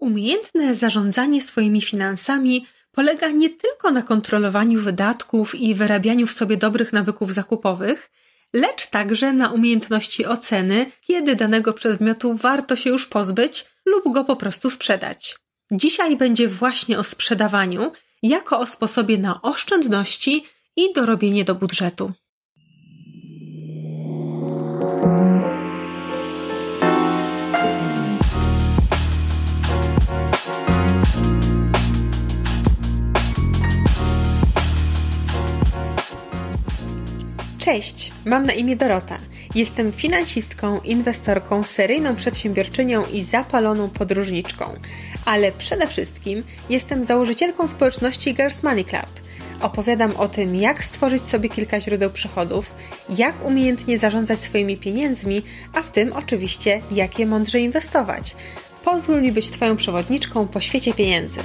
Umiejętne zarządzanie swoimi finansami polega nie tylko na kontrolowaniu wydatków i wyrabianiu w sobie dobrych nawyków zakupowych, lecz także na umiejętności oceny, kiedy danego przedmiotu warto się już pozbyć lub go po prostu sprzedać. Dzisiaj będzie właśnie o sprzedawaniu, jako o sposobie na oszczędności i dorobienie do budżetu. Cześć, mam na imię Dorota. Jestem finansistką, inwestorką, seryjną przedsiębiorczynią i zapaloną podróżniczką. Ale przede wszystkim jestem założycielką społeczności Girls Money Club. Opowiadam o tym, jak stworzyć sobie kilka źródeł przychodów, jak umiejętnie zarządzać swoimi pieniędzmi, a w tym oczywiście, jak je mądrze inwestować. Pozwól mi być Twoją przewodniczką po świecie pieniędzy.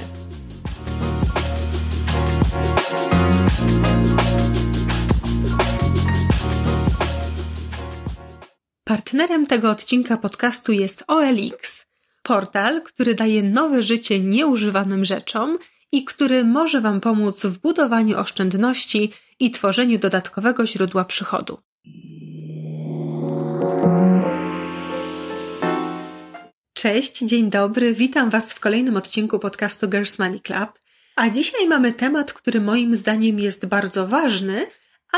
Partnerem tego odcinka podcastu jest OLX, portal, który daje nowe życie nieużywanym rzeczom i który może Wam pomóc w budowaniu oszczędności i tworzeniu dodatkowego źródła przychodu. Cześć, dzień dobry, witam Was w kolejnym odcinku podcastu Girls Money Club. A dzisiaj mamy temat, który moim zdaniem jest bardzo ważny,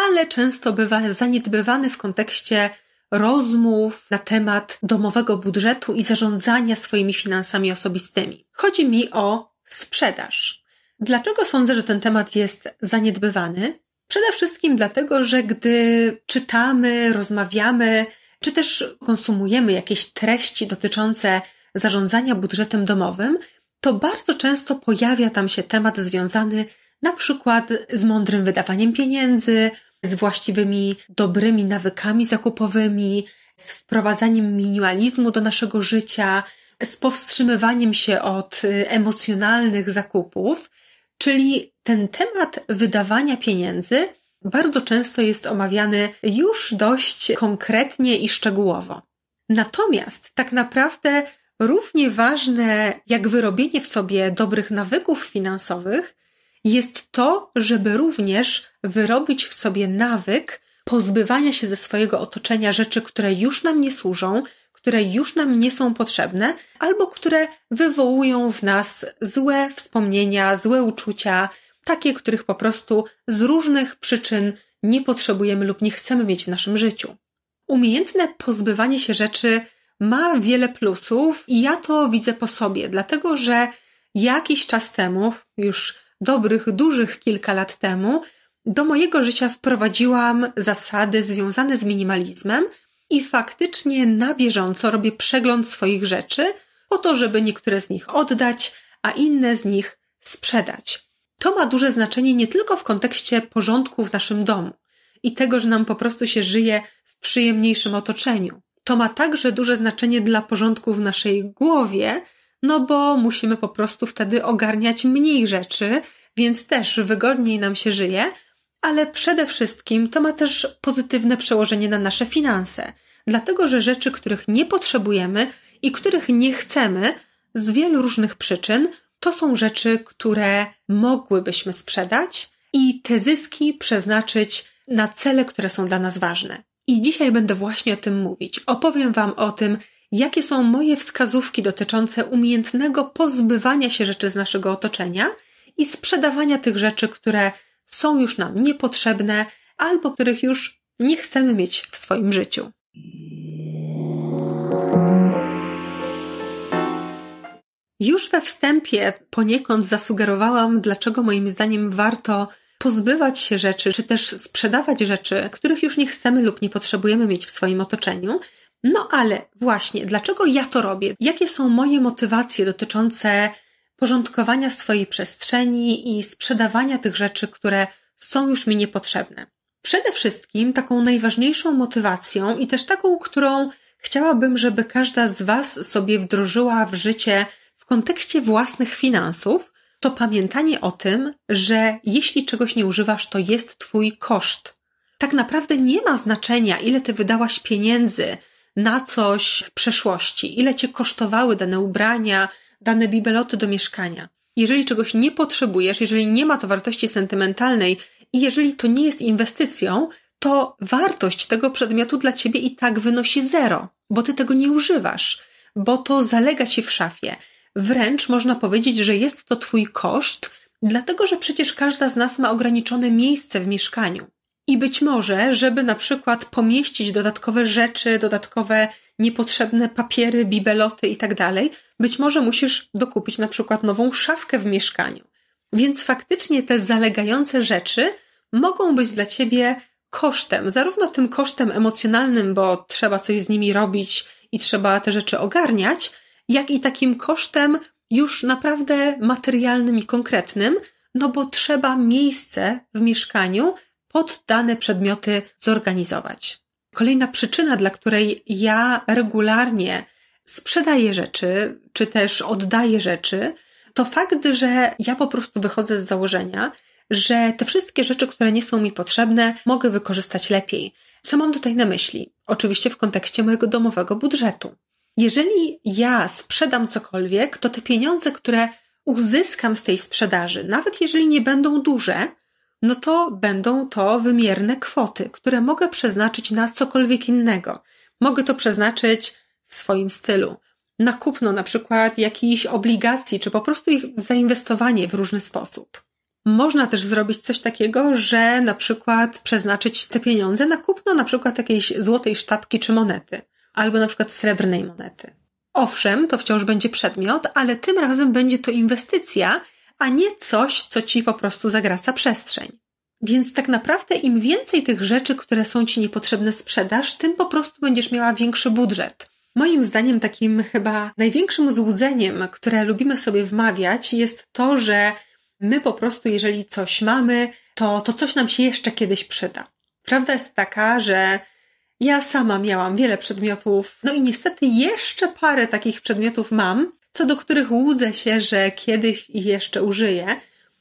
ale często bywa zaniedbywany w kontekście rozmów na temat domowego budżetu i zarządzania swoimi finansami osobistymi. Chodzi mi o sprzedaż. Dlaczego sądzę, że ten temat jest zaniedbywany? Przede wszystkim dlatego, że gdy czytamy, rozmawiamy, czy też konsumujemy jakieś treści dotyczące zarządzania budżetem domowym, to bardzo często pojawia tam się temat związany na przykład z mądrym wydawaniem pieniędzy, z właściwymi, dobrymi nawykami zakupowymi, z wprowadzaniem minimalizmu do naszego życia, z powstrzymywaniem się od y, emocjonalnych zakupów. Czyli ten temat wydawania pieniędzy bardzo często jest omawiany już dość konkretnie i szczegółowo. Natomiast tak naprawdę równie ważne jak wyrobienie w sobie dobrych nawyków finansowych jest to, żeby również wyrobić w sobie nawyk pozbywania się ze swojego otoczenia rzeczy, które już nam nie służą, które już nam nie są potrzebne, albo które wywołują w nas złe wspomnienia, złe uczucia, takie, których po prostu z różnych przyczyn nie potrzebujemy lub nie chcemy mieć w naszym życiu. Umiejętne pozbywanie się rzeczy ma wiele plusów i ja to widzę po sobie, dlatego że jakiś czas temu, już dobrych, dużych kilka lat temu, do mojego życia wprowadziłam zasady związane z minimalizmem i faktycznie na bieżąco robię przegląd swoich rzeczy, po to, żeby niektóre z nich oddać, a inne z nich sprzedać. To ma duże znaczenie nie tylko w kontekście porządku w naszym domu i tego, że nam po prostu się żyje w przyjemniejszym otoczeniu. To ma także duże znaczenie dla porządku w naszej głowie, no bo musimy po prostu wtedy ogarniać mniej rzeczy, więc też wygodniej nam się żyje, ale przede wszystkim to ma też pozytywne przełożenie na nasze finanse, dlatego że rzeczy, których nie potrzebujemy i których nie chcemy z wielu różnych przyczyn, to są rzeczy, które mogłybyśmy sprzedać i te zyski przeznaczyć na cele, które są dla nas ważne. I dzisiaj będę właśnie o tym mówić. Opowiem Wam o tym, jakie są moje wskazówki dotyczące umiejętnego pozbywania się rzeczy z naszego otoczenia i sprzedawania tych rzeczy, które są już nam niepotrzebne albo których już nie chcemy mieć w swoim życiu. Już we wstępie poniekąd zasugerowałam, dlaczego moim zdaniem warto pozbywać się rzeczy, czy też sprzedawać rzeczy, których już nie chcemy lub nie potrzebujemy mieć w swoim otoczeniu, no ale właśnie, dlaczego ja to robię? Jakie są moje motywacje dotyczące porządkowania swojej przestrzeni i sprzedawania tych rzeczy, które są już mi niepotrzebne? Przede wszystkim taką najważniejszą motywacją i też taką, którą chciałabym, żeby każda z Was sobie wdrożyła w życie w kontekście własnych finansów, to pamiętanie o tym, że jeśli czegoś nie używasz, to jest Twój koszt. Tak naprawdę nie ma znaczenia, ile Ty wydałaś pieniędzy na coś w przeszłości, ile cię kosztowały dane ubrania, dane bibeloty do mieszkania. Jeżeli czegoś nie potrzebujesz, jeżeli nie ma to wartości sentymentalnej i jeżeli to nie jest inwestycją, to wartość tego przedmiotu dla ciebie i tak wynosi zero, bo ty tego nie używasz, bo to zalega się w szafie. Wręcz można powiedzieć, że jest to twój koszt, dlatego że przecież każda z nas ma ograniczone miejsce w mieszkaniu. I być może, żeby na przykład pomieścić dodatkowe rzeczy, dodatkowe niepotrzebne papiery, bibeloty i tak dalej, być może musisz dokupić na przykład nową szafkę w mieszkaniu. Więc faktycznie te zalegające rzeczy mogą być dla ciebie kosztem, zarówno tym kosztem emocjonalnym, bo trzeba coś z nimi robić i trzeba te rzeczy ogarniać, jak i takim kosztem już naprawdę materialnym i konkretnym, no bo trzeba miejsce w mieszkaniu, pod dane przedmioty zorganizować. Kolejna przyczyna, dla której ja regularnie sprzedaję rzeczy, czy też oddaję rzeczy, to fakt, że ja po prostu wychodzę z założenia, że te wszystkie rzeczy, które nie są mi potrzebne, mogę wykorzystać lepiej. Co mam tutaj na myśli? Oczywiście w kontekście mojego domowego budżetu. Jeżeli ja sprzedam cokolwiek, to te pieniądze, które uzyskam z tej sprzedaży, nawet jeżeli nie będą duże, no to będą to wymierne kwoty, które mogę przeznaczyć na cokolwiek innego. Mogę to przeznaczyć w swoim stylu. Na kupno na przykład jakichś obligacji, czy po prostu ich zainwestowanie w różny sposób. Można też zrobić coś takiego, że na przykład przeznaczyć te pieniądze na kupno na przykład jakiejś złotej sztabki czy monety, albo na przykład srebrnej monety. Owszem, to wciąż będzie przedmiot, ale tym razem będzie to inwestycja, a nie coś, co ci po prostu zagraca przestrzeń. Więc tak naprawdę im więcej tych rzeczy, które są ci niepotrzebne, sprzedasz, tym po prostu będziesz miała większy budżet. Moim zdaniem takim chyba największym złudzeniem, które lubimy sobie wmawiać, jest to, że my po prostu, jeżeli coś mamy, to, to coś nam się jeszcze kiedyś przyda. Prawda jest taka, że ja sama miałam wiele przedmiotów, no i niestety jeszcze parę takich przedmiotów mam, co do których łudzę się, że kiedyś ich jeszcze użyję,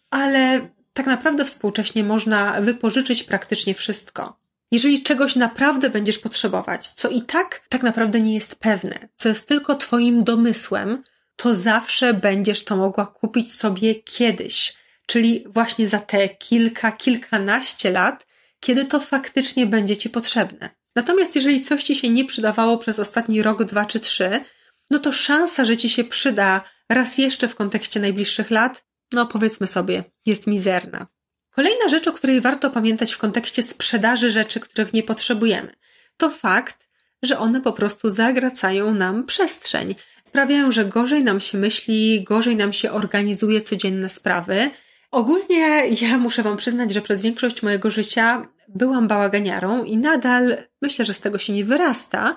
ale tak naprawdę współcześnie można wypożyczyć praktycznie wszystko. Jeżeli czegoś naprawdę będziesz potrzebować, co i tak tak naprawdę nie jest pewne, co jest tylko Twoim domysłem, to zawsze będziesz to mogła kupić sobie kiedyś, czyli właśnie za te kilka, kilkanaście lat, kiedy to faktycznie będzie Ci potrzebne. Natomiast jeżeli coś Ci się nie przydawało przez ostatni rok, dwa czy trzy, no to szansa, że ci się przyda raz jeszcze w kontekście najbliższych lat, no powiedzmy sobie, jest mizerna. Kolejna rzecz, o której warto pamiętać w kontekście sprzedaży rzeczy, których nie potrzebujemy, to fakt, że one po prostu zagracają nam przestrzeń. Sprawiają, że gorzej nam się myśli, gorzej nam się organizuje codzienne sprawy. Ogólnie ja muszę Wam przyznać, że przez większość mojego życia byłam bałaganiarą i nadal myślę, że z tego się nie wyrasta,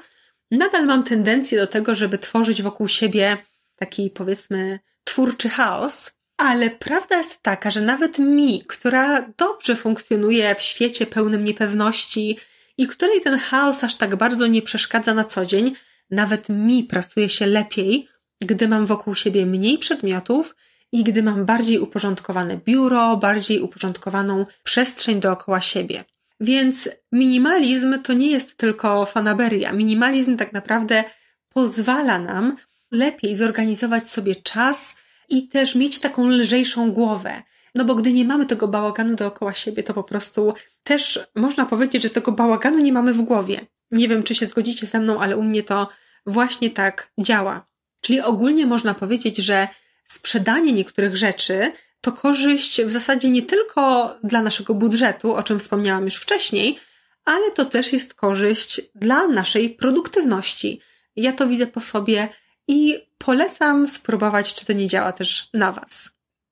nadal mam tendencję do tego, żeby tworzyć wokół siebie taki powiedzmy twórczy chaos, ale prawda jest taka, że nawet mi, która dobrze funkcjonuje w świecie pełnym niepewności i której ten chaos aż tak bardzo nie przeszkadza na co dzień, nawet mi pracuje się lepiej, gdy mam wokół siebie mniej przedmiotów i gdy mam bardziej uporządkowane biuro, bardziej uporządkowaną przestrzeń dookoła siebie. Więc minimalizm to nie jest tylko fanaberia. Minimalizm tak naprawdę pozwala nam lepiej zorganizować sobie czas i też mieć taką lżejszą głowę. No bo gdy nie mamy tego bałaganu dookoła siebie, to po prostu też można powiedzieć, że tego bałaganu nie mamy w głowie. Nie wiem, czy się zgodzicie ze mną, ale u mnie to właśnie tak działa. Czyli ogólnie można powiedzieć, że sprzedanie niektórych rzeczy to korzyść w zasadzie nie tylko dla naszego budżetu, o czym wspomniałam już wcześniej, ale to też jest korzyść dla naszej produktywności. Ja to widzę po sobie i polecam spróbować, czy to nie działa też na Was.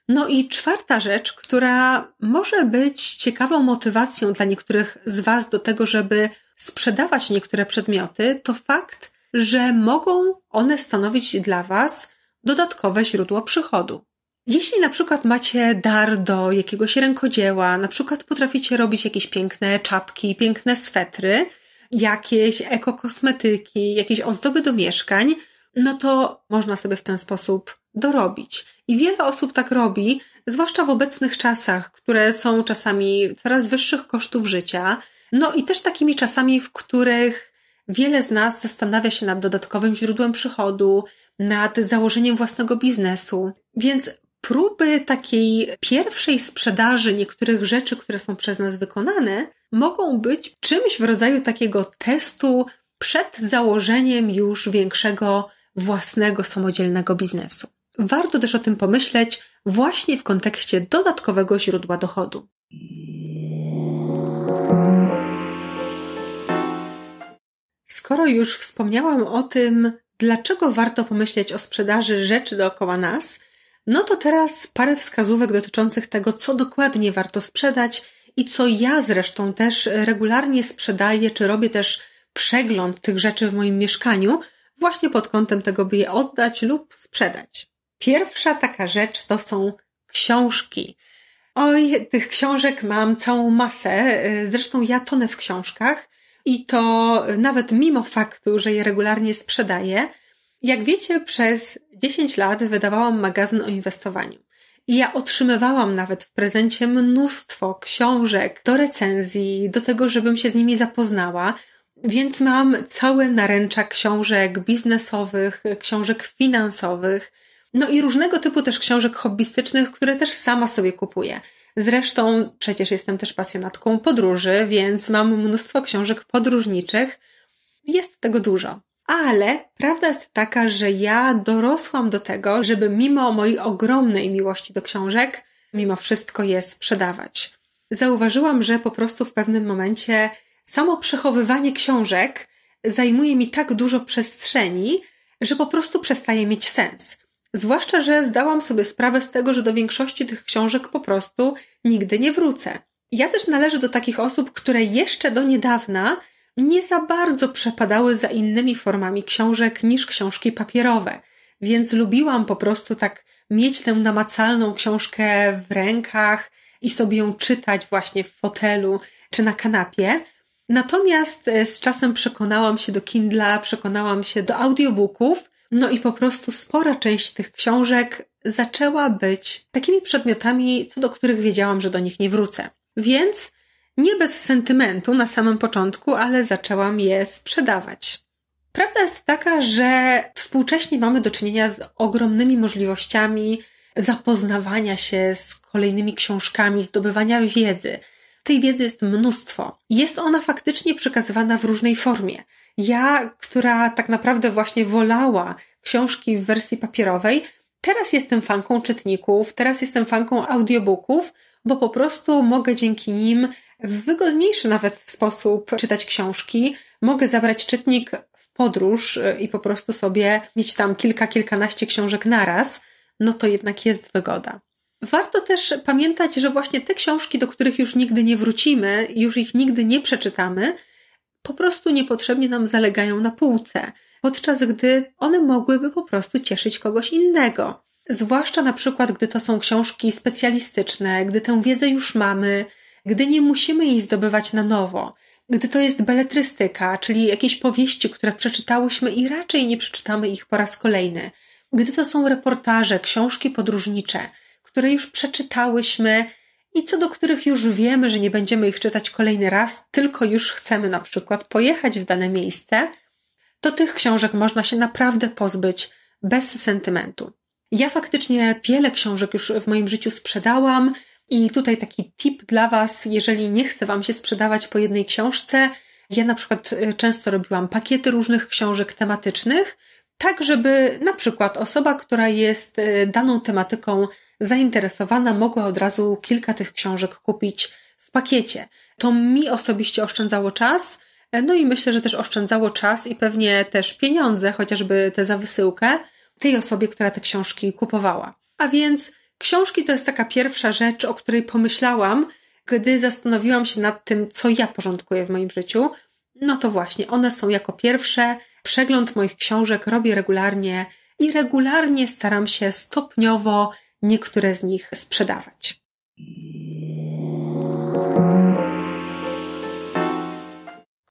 No i czwarta rzecz, która może być ciekawą motywacją dla niektórych z Was do tego, żeby sprzedawać niektóre przedmioty, to fakt, że mogą one stanowić dla Was dodatkowe źródło przychodu. Jeśli na przykład macie dar do jakiegoś rękodzieła, na przykład potraficie robić jakieś piękne czapki, piękne swetry, jakieś ekokosmetyki, jakieś ozdoby do mieszkań, no to można sobie w ten sposób dorobić. I wiele osób tak robi, zwłaszcza w obecnych czasach, które są czasami coraz wyższych kosztów życia, no i też takimi czasami, w których wiele z nas zastanawia się nad dodatkowym źródłem przychodu, nad założeniem własnego biznesu. Więc próby takiej pierwszej sprzedaży niektórych rzeczy, które są przez nas wykonane, mogą być czymś w rodzaju takiego testu przed założeniem już większego własnego samodzielnego biznesu. Warto też o tym pomyśleć właśnie w kontekście dodatkowego źródła dochodu. Skoro już wspomniałam o tym, dlaczego warto pomyśleć o sprzedaży rzeczy dookoła nas, no to teraz parę wskazówek dotyczących tego, co dokładnie warto sprzedać i co ja zresztą też regularnie sprzedaję, czy robię też przegląd tych rzeczy w moim mieszkaniu, właśnie pod kątem tego, by je oddać lub sprzedać. Pierwsza taka rzecz to są książki. Oj, tych książek mam całą masę, zresztą ja tonę w książkach i to nawet mimo faktu, że je regularnie sprzedaję, jak wiecie, przez 10 lat wydawałam magazyn o inwestowaniu. I ja otrzymywałam nawet w prezencie mnóstwo książek do recenzji, do tego, żebym się z nimi zapoznała. Więc mam całe naręcza książek biznesowych, książek finansowych, no i różnego typu też książek hobbystycznych, które też sama sobie kupuję. Zresztą przecież jestem też pasjonatką podróży, więc mam mnóstwo książek podróżniczych. Jest tego dużo. Ale prawda jest taka, że ja dorosłam do tego, żeby mimo mojej ogromnej miłości do książek, mimo wszystko je sprzedawać. Zauważyłam, że po prostu w pewnym momencie samo przechowywanie książek zajmuje mi tak dużo przestrzeni, że po prostu przestaje mieć sens. Zwłaszcza, że zdałam sobie sprawę z tego, że do większości tych książek po prostu nigdy nie wrócę. Ja też należę do takich osób, które jeszcze do niedawna nie za bardzo przepadały za innymi formami książek niż książki papierowe, więc lubiłam po prostu tak mieć tę namacalną książkę w rękach i sobie ją czytać właśnie w fotelu czy na kanapie. Natomiast e, z czasem przekonałam się do Kindla, przekonałam się do audiobooków, no i po prostu spora część tych książek zaczęła być takimi przedmiotami, co do których wiedziałam, że do nich nie wrócę. Więc nie bez sentymentu na samym początku, ale zaczęłam je sprzedawać. Prawda jest taka, że współcześnie mamy do czynienia z ogromnymi możliwościami zapoznawania się z kolejnymi książkami, zdobywania wiedzy. Tej wiedzy jest mnóstwo. Jest ona faktycznie przekazywana w różnej formie. Ja, która tak naprawdę właśnie wolała książki w wersji papierowej, teraz jestem fanką czytników, teraz jestem fanką audiobooków, bo po prostu mogę dzięki nim w wygodniejszy nawet sposób czytać książki. Mogę zabrać czytnik w podróż y, i po prostu sobie mieć tam kilka, kilkanaście książek naraz, no to jednak jest wygoda. Warto też pamiętać, że właśnie te książki, do których już nigdy nie wrócimy, już ich nigdy nie przeczytamy, po prostu niepotrzebnie nam zalegają na półce, podczas gdy one mogłyby po prostu cieszyć kogoś innego. Zwłaszcza na przykład, gdy to są książki specjalistyczne, gdy tę wiedzę już mamy, gdy nie musimy jej zdobywać na nowo, gdy to jest beletrystyka, czyli jakieś powieści, które przeczytałyśmy i raczej nie przeczytamy ich po raz kolejny, gdy to są reportaże, książki podróżnicze, które już przeczytałyśmy i co do których już wiemy, że nie będziemy ich czytać kolejny raz, tylko już chcemy na przykład pojechać w dane miejsce, to tych książek można się naprawdę pozbyć bez sentymentu. Ja faktycznie wiele książek już w moim życiu sprzedałam i tutaj taki tip dla Was, jeżeli nie chce Wam się sprzedawać po jednej książce, ja na przykład y, często robiłam pakiety różnych książek tematycznych, tak żeby na przykład osoba, która jest y, daną tematyką zainteresowana, mogła od razu kilka tych książek kupić w pakiecie. To mi osobiście oszczędzało czas, no i myślę, że też oszczędzało czas i pewnie też pieniądze, chociażby te za wysyłkę tej osobie, która te książki kupowała. A więc książki to jest taka pierwsza rzecz, o której pomyślałam, gdy zastanowiłam się nad tym, co ja porządkuję w moim życiu. No to właśnie, one są jako pierwsze. Przegląd moich książek robię regularnie i regularnie staram się stopniowo niektóre z nich sprzedawać.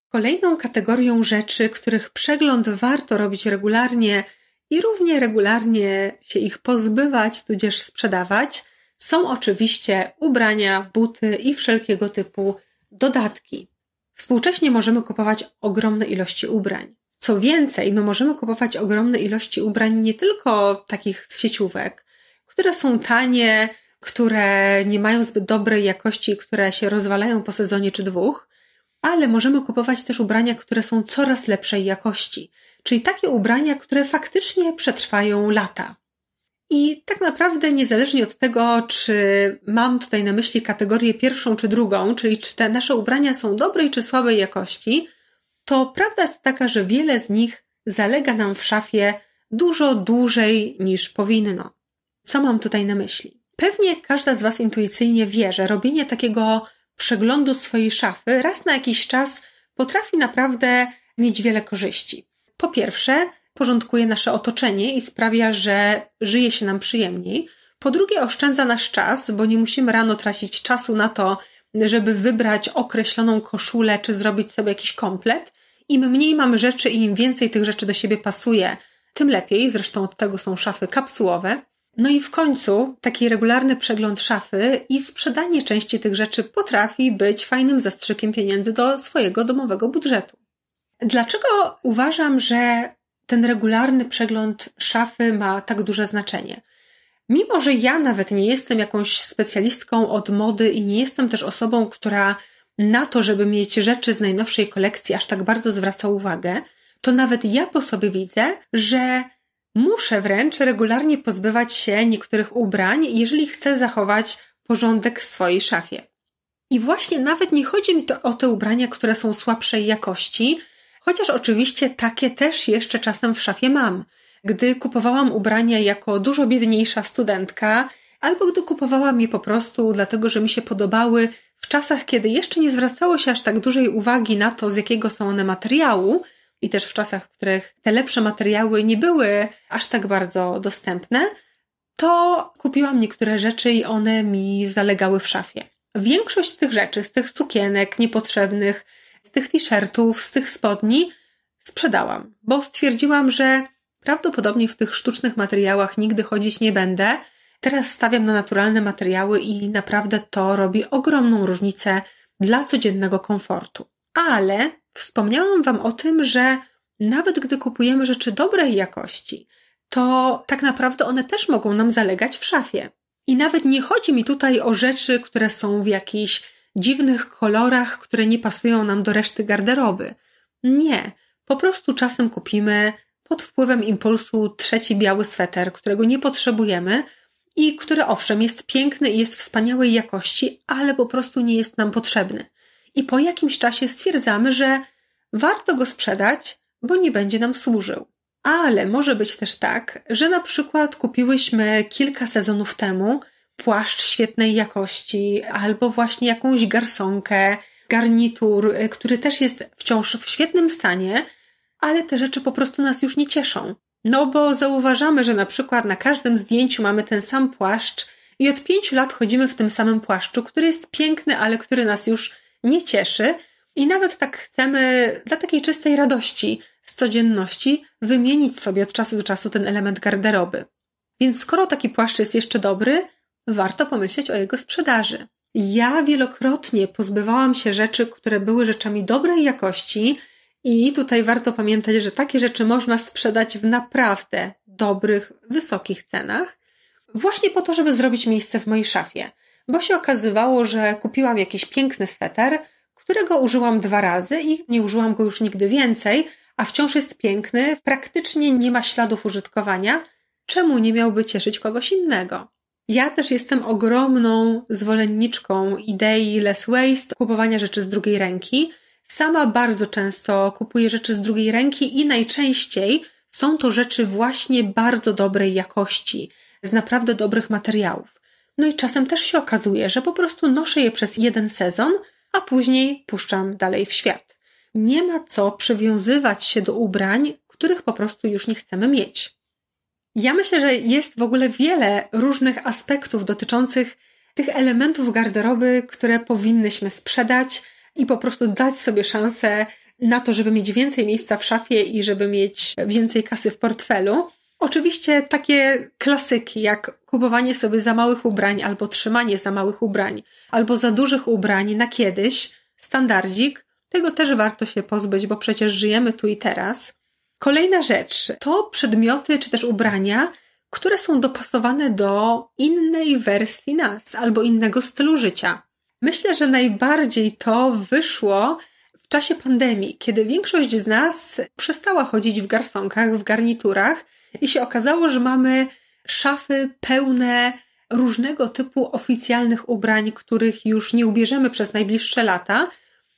Kolejną kategorią rzeczy, których przegląd warto robić regularnie, i równie regularnie się ich pozbywać, tudzież sprzedawać, są oczywiście ubrania, buty i wszelkiego typu dodatki. Współcześnie możemy kupować ogromne ilości ubrań. Co więcej, my możemy kupować ogromne ilości ubrań nie tylko takich sieciówek, które są tanie, które nie mają zbyt dobrej jakości, które się rozwalają po sezonie czy dwóch, ale możemy kupować też ubrania, które są coraz lepszej jakości, czyli takie ubrania, które faktycznie przetrwają lata. I tak naprawdę, niezależnie od tego, czy mam tutaj na myśli kategorię pierwszą czy drugą, czyli czy te nasze ubrania są dobrej czy słabej jakości, to prawda jest taka, że wiele z nich zalega nam w szafie dużo dłużej niż powinno. Co mam tutaj na myśli? Pewnie każda z Was intuicyjnie wie, że robienie takiego przeglądu swojej szafy raz na jakiś czas potrafi naprawdę mieć wiele korzyści. Po pierwsze, porządkuje nasze otoczenie i sprawia, że żyje się nam przyjemniej. Po drugie, oszczędza nasz czas, bo nie musimy rano tracić czasu na to, żeby wybrać określoną koszulę czy zrobić sobie jakiś komplet. Im mniej mamy rzeczy i im więcej tych rzeczy do siebie pasuje, tym lepiej. Zresztą od tego są szafy kapsułowe. No i w końcu taki regularny przegląd szafy i sprzedanie części tych rzeczy potrafi być fajnym zastrzykiem pieniędzy do swojego domowego budżetu. Dlaczego uważam, że ten regularny przegląd szafy ma tak duże znaczenie? Mimo, że ja nawet nie jestem jakąś specjalistką od mody i nie jestem też osobą, która na to, żeby mieć rzeczy z najnowszej kolekcji aż tak bardzo zwraca uwagę, to nawet ja po sobie widzę, że Muszę wręcz regularnie pozbywać się niektórych ubrań, jeżeli chcę zachować porządek w swojej szafie. I właśnie nawet nie chodzi mi to o te ubrania, które są słabszej jakości, chociaż oczywiście takie też jeszcze czasem w szafie mam. Gdy kupowałam ubrania jako dużo biedniejsza studentka, albo gdy kupowałam je po prostu dlatego, że mi się podobały w czasach, kiedy jeszcze nie zwracało się aż tak dużej uwagi na to, z jakiego są one materiału, i też w czasach, w których te lepsze materiały nie były aż tak bardzo dostępne, to kupiłam niektóre rzeczy i one mi zalegały w szafie. Większość z tych rzeczy, z tych sukienek niepotrzebnych, z tych t-shirtów, z tych spodni sprzedałam, bo stwierdziłam, że prawdopodobnie w tych sztucznych materiałach nigdy chodzić nie będę. Teraz stawiam na naturalne materiały i naprawdę to robi ogromną różnicę dla codziennego komfortu. Ale Wspomniałam Wam o tym, że nawet gdy kupujemy rzeczy dobrej jakości, to tak naprawdę one też mogą nam zalegać w szafie. I nawet nie chodzi mi tutaj o rzeczy, które są w jakichś dziwnych kolorach, które nie pasują nam do reszty garderoby. Nie, po prostu czasem kupimy pod wpływem impulsu trzeci biały sweter, którego nie potrzebujemy i który owszem jest piękny i jest wspaniałej jakości, ale po prostu nie jest nam potrzebny i po jakimś czasie stwierdzamy, że warto go sprzedać, bo nie będzie nam służył. Ale może być też tak, że na przykład kupiłyśmy kilka sezonów temu płaszcz świetnej jakości albo właśnie jakąś garsonkę, garnitur, y, który też jest wciąż w świetnym stanie, ale te rzeczy po prostu nas już nie cieszą. No bo zauważamy, że na przykład na każdym zdjęciu mamy ten sam płaszcz i od pięciu lat chodzimy w tym samym płaszczu, który jest piękny, ale który nas już nie cieszy i nawet tak chcemy dla takiej czystej radości z codzienności wymienić sobie od czasu do czasu ten element garderoby. Więc skoro taki płaszcz jest jeszcze dobry, warto pomyśleć o jego sprzedaży. Ja wielokrotnie pozbywałam się rzeczy, które były rzeczami dobrej jakości, i tutaj warto pamiętać, że takie rzeczy można sprzedać w naprawdę dobrych, wysokich cenach, właśnie po to, żeby zrobić miejsce w mojej szafie bo się okazywało, że kupiłam jakiś piękny sweter, którego użyłam dwa razy i nie użyłam go już nigdy więcej, a wciąż jest piękny, praktycznie nie ma śladów użytkowania. Czemu nie miałby cieszyć kogoś innego? Ja też jestem ogromną zwolenniczką idei less waste, kupowania rzeczy z drugiej ręki. Sama bardzo często kupuję rzeczy z drugiej ręki i najczęściej są to rzeczy właśnie bardzo dobrej jakości, z naprawdę dobrych materiałów. No i czasem też się okazuje, że po prostu noszę je przez jeden sezon, a później puszczam dalej w świat. Nie ma co przywiązywać się do ubrań, których po prostu już nie chcemy mieć. Ja myślę, że jest w ogóle wiele różnych aspektów dotyczących tych elementów garderoby, które powinnyśmy sprzedać i po prostu dać sobie szansę na to, żeby mieć więcej miejsca w szafie i żeby mieć więcej kasy w portfelu. Oczywiście takie klasyki jak kupowanie sobie za małych ubrań albo trzymanie za małych ubrań albo za dużych ubrań na kiedyś, standardzik, tego też warto się pozbyć, bo przecież żyjemy tu i teraz. Kolejna rzecz to przedmioty czy też ubrania, które są dopasowane do innej wersji nas albo innego stylu życia. Myślę, że najbardziej to wyszło w czasie pandemii, kiedy większość z nas przestała chodzić w garsonkach, w garniturach i się okazało, że mamy szafy pełne różnego typu oficjalnych ubrań, których już nie ubierzemy przez najbliższe lata.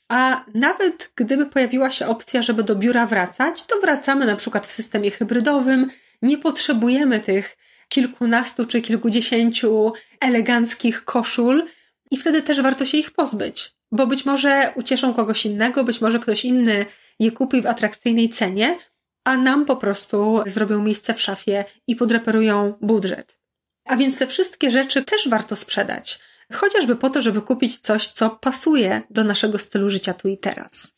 A nawet gdyby pojawiła się opcja, żeby do biura wracać, to wracamy na przykład w systemie hybrydowym, nie potrzebujemy tych kilkunastu czy kilkudziesięciu eleganckich koszul i wtedy też warto się ich pozbyć, bo być może ucieszą kogoś innego, być może ktoś inny je kupi w atrakcyjnej cenie, a nam po prostu zrobią miejsce w szafie i podreperują budżet. A więc te wszystkie rzeczy też warto sprzedać, chociażby po to, żeby kupić coś, co pasuje do naszego stylu życia tu i teraz.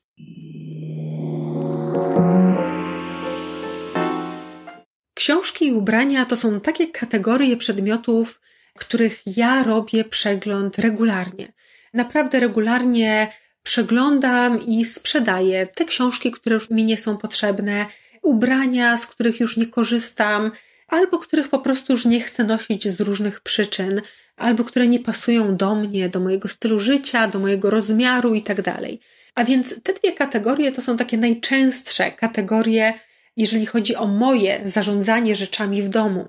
Książki i ubrania to są takie kategorie przedmiotów, których ja robię przegląd regularnie. Naprawdę regularnie przeglądam i sprzedaję te książki, które już mi nie są potrzebne, ubrania, z których już nie korzystam, albo których po prostu już nie chcę nosić z różnych przyczyn, albo które nie pasują do mnie, do mojego stylu życia, do mojego rozmiaru itd. Tak A więc te dwie kategorie to są takie najczęstsze kategorie, jeżeli chodzi o moje zarządzanie rzeczami w domu.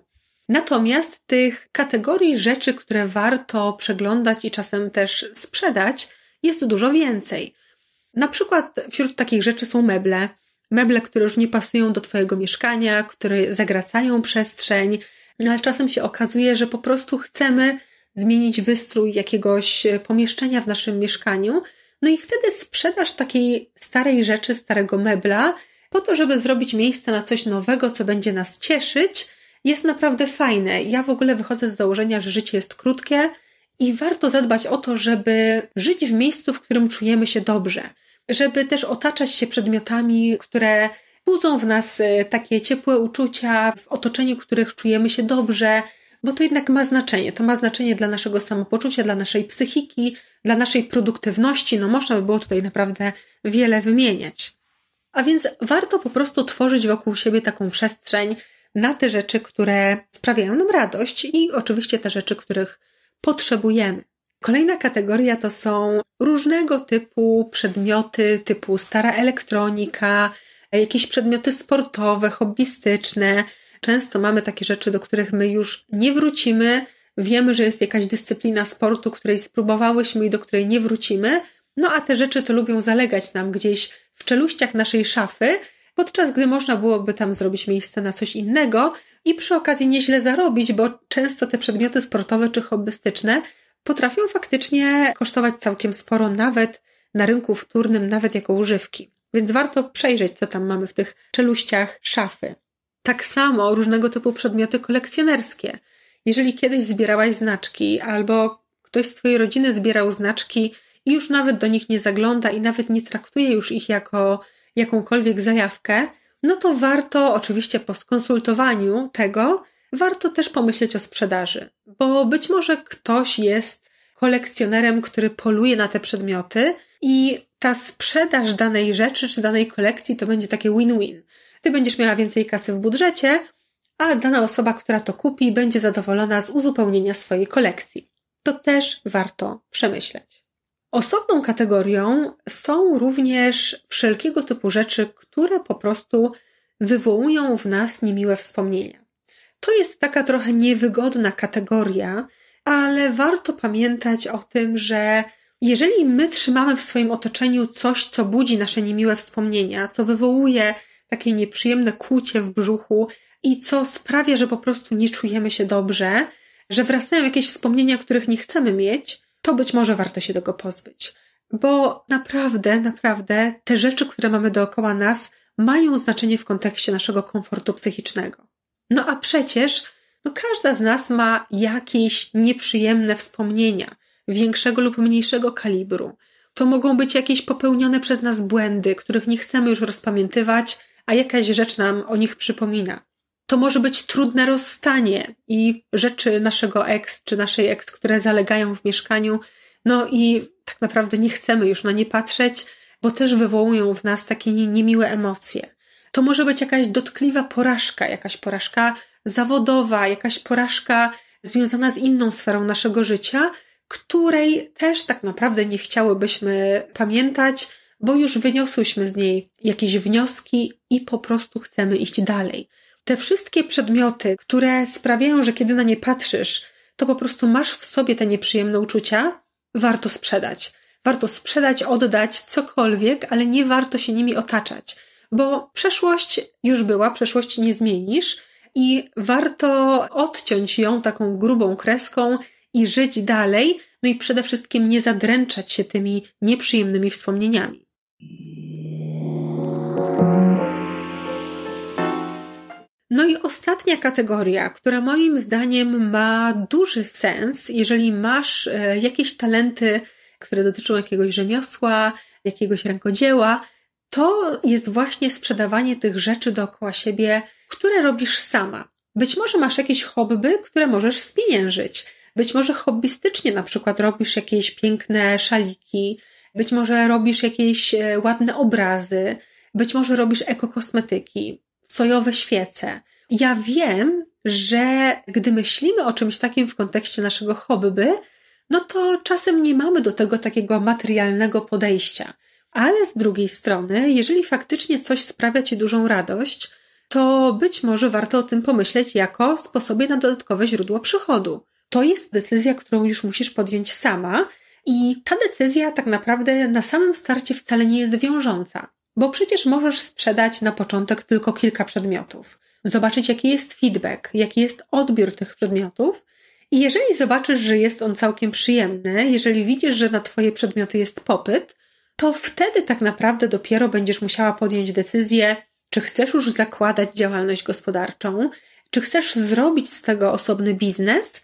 Natomiast tych kategorii rzeczy, które warto przeglądać i czasem też sprzedać, jest dużo więcej. Na przykład wśród takich rzeczy są meble, meble, które już nie pasują do Twojego mieszkania, które zagracają przestrzeń, no ale czasem się okazuje, że po prostu chcemy zmienić wystrój jakiegoś e, pomieszczenia w naszym mieszkaniu. No i wtedy sprzedaż takiej starej rzeczy, starego mebla, po to, żeby zrobić miejsce na coś nowego, co będzie nas cieszyć, jest naprawdę fajne. Ja w ogóle wychodzę z założenia, że życie jest krótkie i warto zadbać o to, żeby żyć w miejscu, w którym czujemy się dobrze żeby też otaczać się przedmiotami, które budzą w nas e, takie ciepłe uczucia, w otoczeniu których czujemy się dobrze, bo to jednak ma znaczenie. To ma znaczenie dla naszego samopoczucia, dla naszej psychiki, dla naszej produktywności. No, można by było tutaj naprawdę wiele wymieniać. A więc warto po prostu tworzyć wokół siebie taką przestrzeń na te rzeczy, które sprawiają nam radość i oczywiście te rzeczy, których potrzebujemy. Kolejna kategoria to są różnego typu przedmioty, typu stara elektronika, jakieś przedmioty sportowe, hobbystyczne. Często mamy takie rzeczy, do których my już nie wrócimy. Wiemy, że jest jakaś dyscyplina sportu, której spróbowałyśmy i do której nie wrócimy. No a te rzeczy to lubią zalegać nam gdzieś w czeluściach naszej szafy, podczas gdy można byłoby tam zrobić miejsce na coś innego i przy okazji nieźle zarobić, bo często te przedmioty sportowe czy hobbystyczne potrafią faktycznie kosztować całkiem sporo, nawet na rynku wtórnym, nawet jako używki. Więc warto przejrzeć, co tam mamy w tych czeluściach szafy. Tak samo różnego typu przedmioty kolekcjonerskie. Jeżeli kiedyś zbierałaś znaczki, albo ktoś z Twojej rodziny zbierał znaczki i już nawet do nich nie zagląda i nawet nie traktuje już ich jako jakąkolwiek zajawkę, no to warto oczywiście po skonsultowaniu tego warto też pomyśleć o sprzedaży, bo być może ktoś jest kolekcjonerem, który poluje na te przedmioty i ta sprzedaż danej rzeczy czy danej kolekcji to będzie takie win-win. Ty będziesz miała więcej kasy w budżecie, a dana osoba, która to kupi, będzie zadowolona z uzupełnienia swojej kolekcji. To też warto przemyśleć. Osobną kategorią są również wszelkiego typu rzeczy, które po prostu wywołują w nas niemiłe wspomnienia. To jest taka trochę niewygodna kategoria, ale warto pamiętać o tym, że jeżeli my trzymamy w swoim otoczeniu coś, co budzi nasze niemiłe wspomnienia, co wywołuje takie nieprzyjemne kłucie w brzuchu i co sprawia, że po prostu nie czujemy się dobrze, że wracają jakieś wspomnienia, których nie chcemy mieć, to być może warto się tego pozbyć. Bo naprawdę, naprawdę te rzeczy, które mamy dookoła nas, mają znaczenie w kontekście naszego komfortu psychicznego. No a przecież no każda z nas ma jakieś nieprzyjemne wspomnienia, większego lub mniejszego kalibru. To mogą być jakieś popełnione przez nas błędy, których nie chcemy już rozpamiętywać, a jakaś rzecz nam o nich przypomina. To może być trudne rozstanie i rzeczy naszego ex czy naszej ex, które zalegają w mieszkaniu, no i tak naprawdę nie chcemy już na nie patrzeć, bo też wywołują w nas takie niemiłe emocje. To może być jakaś dotkliwa porażka, jakaś porażka zawodowa, jakaś porażka związana z inną sferą naszego życia, której też tak naprawdę nie chciałybyśmy pamiętać, bo już wyniosłyśmy z niej jakieś wnioski i po prostu chcemy iść dalej. Te wszystkie przedmioty, które sprawiają, że kiedy na nie patrzysz, to po prostu masz w sobie te nieprzyjemne uczucia, warto sprzedać. Warto sprzedać, oddać cokolwiek, ale nie warto się nimi otaczać bo przeszłość już była, przeszłość nie zmienisz i warto odciąć ją taką grubą kreską i żyć dalej, no i przede wszystkim nie zadręczać się tymi nieprzyjemnymi wspomnieniami. No i ostatnia kategoria, która moim zdaniem ma duży sens, jeżeli masz e, jakieś talenty, które dotyczą jakiegoś rzemiosła, jakiegoś rękodzieła, to jest właśnie sprzedawanie tych rzeczy dookoła siebie, które robisz sama. Być może masz jakieś hobby, które możesz spieniężyć. Być może hobbystycznie na przykład robisz jakieś piękne szaliki, być może robisz jakieś e, ładne obrazy, być może robisz ekokosmetyki, sojowe świece. Ja wiem, że gdy myślimy o czymś takim w kontekście naszego hobby, no to czasem nie mamy do tego takiego materialnego podejścia. Ale z drugiej strony, jeżeli faktycznie coś sprawia Ci dużą radość, to być może warto o tym pomyśleć jako sposobie na dodatkowe źródło przychodu. To jest decyzja, którą już musisz podjąć sama, i ta decyzja tak naprawdę na samym starcie wcale nie jest wiążąca, bo przecież możesz sprzedać na początek tylko kilka przedmiotów, zobaczyć jaki jest feedback, jaki jest odbiór tych przedmiotów. I jeżeli zobaczysz, że jest on całkiem przyjemny, jeżeli widzisz, że na Twoje przedmioty jest popyt, to wtedy tak naprawdę dopiero będziesz musiała podjąć decyzję, czy chcesz już zakładać działalność gospodarczą, czy chcesz zrobić z tego osobny biznes,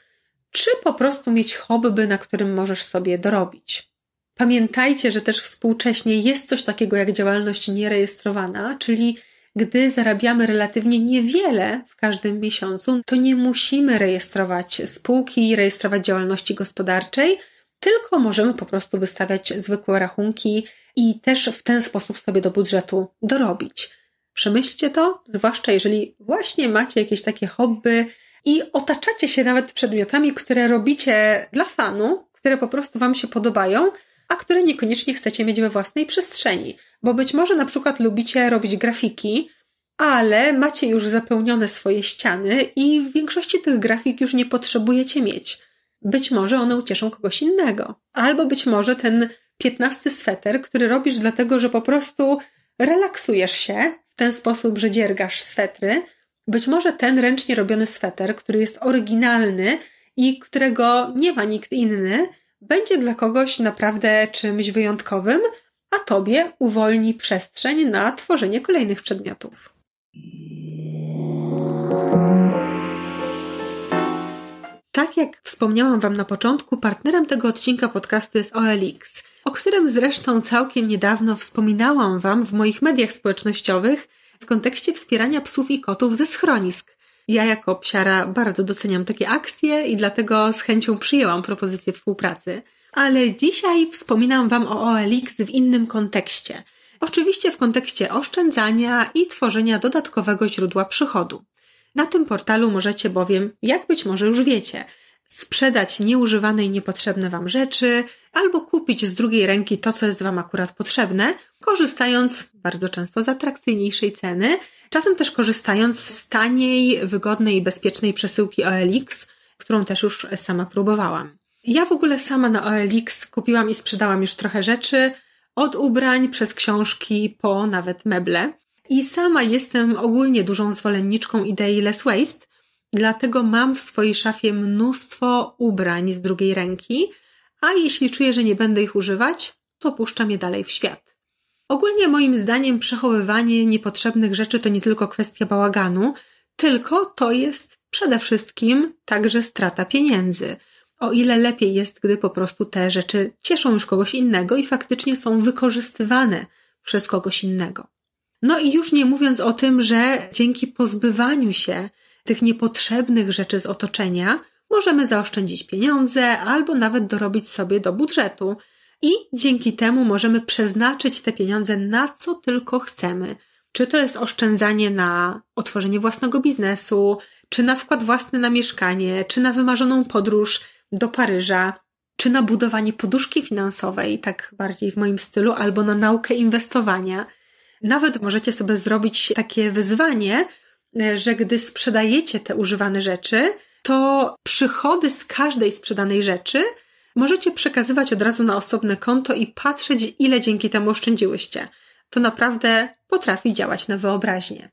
czy po prostu mieć hobby, na którym możesz sobie dorobić. Pamiętajcie, że też współcześnie jest coś takiego jak działalność nierejestrowana, czyli gdy zarabiamy relatywnie niewiele w każdym miesiącu, to nie musimy rejestrować spółki, rejestrować działalności gospodarczej, tylko możemy po prostu wystawiać zwykłe rachunki i też w ten sposób sobie do budżetu dorobić. Przemyślcie to, zwłaszcza jeżeli właśnie macie jakieś takie hobby i otaczacie się nawet przedmiotami, które robicie dla fanu, które po prostu Wam się podobają, a które niekoniecznie chcecie mieć we własnej przestrzeni, bo być może na przykład lubicie robić grafiki, ale macie już zapełnione swoje ściany i w większości tych grafik już nie potrzebujecie mieć. Być może one ucieszą kogoś innego. Albo być może ten piętnasty sweter, który robisz dlatego, że po prostu relaksujesz się w ten sposób, że dziergasz swetry. Być może ten ręcznie robiony sweter, który jest oryginalny i którego nie ma nikt inny, będzie dla kogoś naprawdę czymś wyjątkowym, a tobie uwolni przestrzeń na tworzenie kolejnych przedmiotów. Tak jak wspomniałam Wam na początku, partnerem tego odcinka podcastu jest OLX, o którym zresztą całkiem niedawno wspominałam Wam w moich mediach społecznościowych w kontekście wspierania psów i kotów ze schronisk. Ja jako psiara bardzo doceniam takie akcje i dlatego z chęcią przyjęłam propozycję współpracy. Ale dzisiaj wspominam Wam o OLX w innym kontekście. Oczywiście w kontekście oszczędzania i tworzenia dodatkowego źródła przychodu. Na tym portalu możecie bowiem, jak być może już wiecie, sprzedać nieużywane i niepotrzebne Wam rzeczy, albo kupić z drugiej ręki to, co jest Wam akurat potrzebne, korzystając bardzo często z atrakcyjniejszej ceny, czasem też korzystając z taniej, wygodnej i bezpiecznej przesyłki OLX, którą też już sama próbowałam. Ja w ogóle sama na OLX kupiłam i sprzedałam już trochę rzeczy, od ubrań przez książki po nawet meble. I sama jestem ogólnie dużą zwolenniczką idei less waste, dlatego mam w swojej szafie mnóstwo ubrań z drugiej ręki, a jeśli czuję, że nie będę ich używać, to puszczam je dalej w świat. Ogólnie moim zdaniem przechowywanie niepotrzebnych rzeczy to nie tylko kwestia bałaganu, tylko to jest przede wszystkim także strata pieniędzy. O ile lepiej jest, gdy po prostu te rzeczy cieszą już kogoś innego i faktycznie są wykorzystywane przez kogoś innego. No i już nie mówiąc o tym, że dzięki pozbywaniu się tych niepotrzebnych rzeczy z otoczenia możemy zaoszczędzić pieniądze albo nawet dorobić sobie do budżetu. I dzięki temu możemy przeznaczyć te pieniądze na co tylko chcemy. Czy to jest oszczędzanie na otworzenie własnego biznesu, czy na wkład własny na mieszkanie, czy na wymarzoną podróż do Paryża, czy na budowanie poduszki finansowej, tak bardziej w moim stylu, albo na naukę inwestowania – nawet możecie sobie zrobić takie wyzwanie, e, że gdy sprzedajecie te używane rzeczy, to przychody z każdej sprzedanej rzeczy możecie przekazywać od razu na osobne konto i patrzeć, ile dzięki temu oszczędziłyście. To naprawdę potrafi działać na wyobraźnię.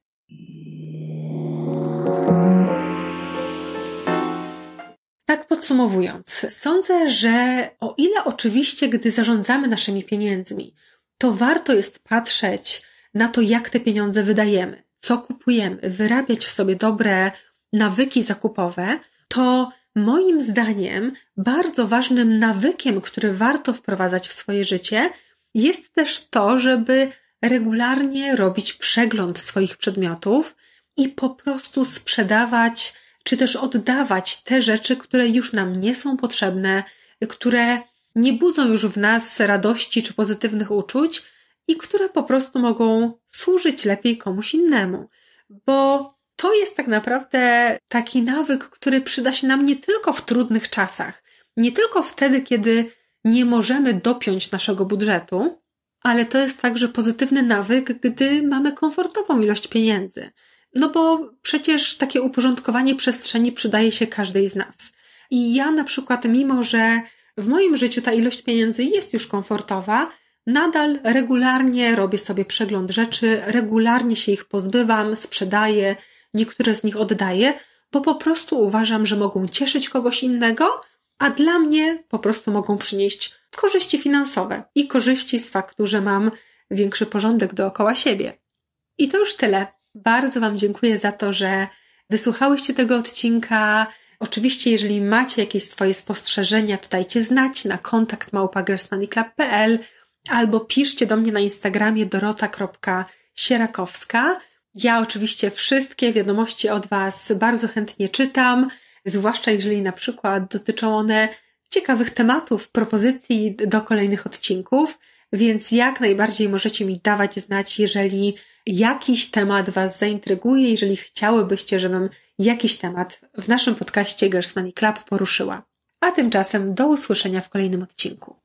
Tak podsumowując, sądzę, że o ile oczywiście, gdy zarządzamy naszymi pieniędzmi, to warto jest patrzeć na to, jak te pieniądze wydajemy, co kupujemy, wyrabiać w sobie dobre nawyki zakupowe, to moim zdaniem bardzo ważnym nawykiem, który warto wprowadzać w swoje życie, jest też to, żeby regularnie robić przegląd swoich przedmiotów i po prostu sprzedawać czy też oddawać te rzeczy, które już nam nie są potrzebne, które nie budzą już w nas radości czy pozytywnych uczuć, i które po prostu mogą służyć lepiej komuś innemu. Bo to jest tak naprawdę taki nawyk, który przyda się nam nie tylko w trudnych czasach, nie tylko wtedy, kiedy nie możemy dopiąć naszego budżetu, ale to jest także pozytywny nawyk, gdy mamy komfortową ilość pieniędzy. No bo przecież takie uporządkowanie przestrzeni przydaje się każdej z nas. I ja na przykład, mimo że w moim życiu ta ilość pieniędzy jest już komfortowa, Nadal regularnie robię sobie przegląd rzeczy, regularnie się ich pozbywam, sprzedaję, niektóre z nich oddaję, bo po prostu uważam, że mogą cieszyć kogoś innego, a dla mnie po prostu mogą przynieść korzyści finansowe i korzyści z faktu, że mam większy porządek dookoła siebie. I to już tyle. Bardzo Wam dziękuję za to, że wysłuchałyście tego odcinka. Oczywiście, jeżeli macie jakieś swoje spostrzeżenia, to dajcie znać na kontakt małpagirlsmoneyclub.pl albo piszcie do mnie na Instagramie dorota.sierakowska. Ja oczywiście wszystkie wiadomości od Was bardzo chętnie czytam, zwłaszcza jeżeli na przykład dotyczą one ciekawych tematów, propozycji do kolejnych odcinków, więc jak najbardziej możecie mi dawać znać, jeżeli jakiś temat Was zaintryguje, jeżeli chciałybyście, żebym jakiś temat w naszym podcaście Girls Money Club poruszyła. A tymczasem do usłyszenia w kolejnym odcinku.